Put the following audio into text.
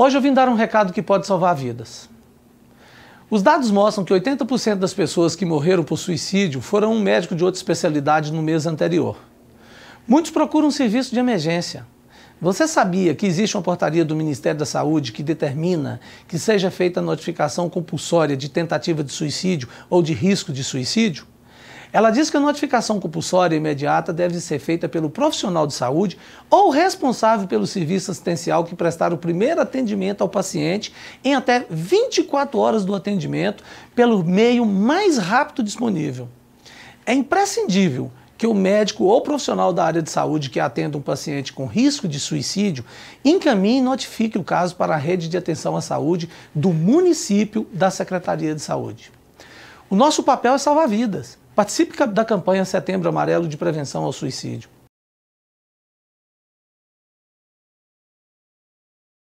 Hoje eu vim dar um recado que pode salvar vidas. Os dados mostram que 80% das pessoas que morreram por suicídio foram um médico de outra especialidade no mês anterior. Muitos procuram um serviço de emergência. Você sabia que existe uma portaria do Ministério da Saúde que determina que seja feita a notificação compulsória de tentativa de suicídio ou de risco de suicídio? Ela diz que a notificação compulsória imediata deve ser feita pelo profissional de saúde ou responsável pelo serviço assistencial que prestar o primeiro atendimento ao paciente em até 24 horas do atendimento, pelo meio mais rápido disponível. É imprescindível que o médico ou profissional da área de saúde que atenda um paciente com risco de suicídio encaminhe e notifique o caso para a rede de atenção à saúde do município da Secretaria de Saúde. O nosso papel é salvar vidas. Participe da campanha Setembro Amarelo de Prevenção ao Suicídio.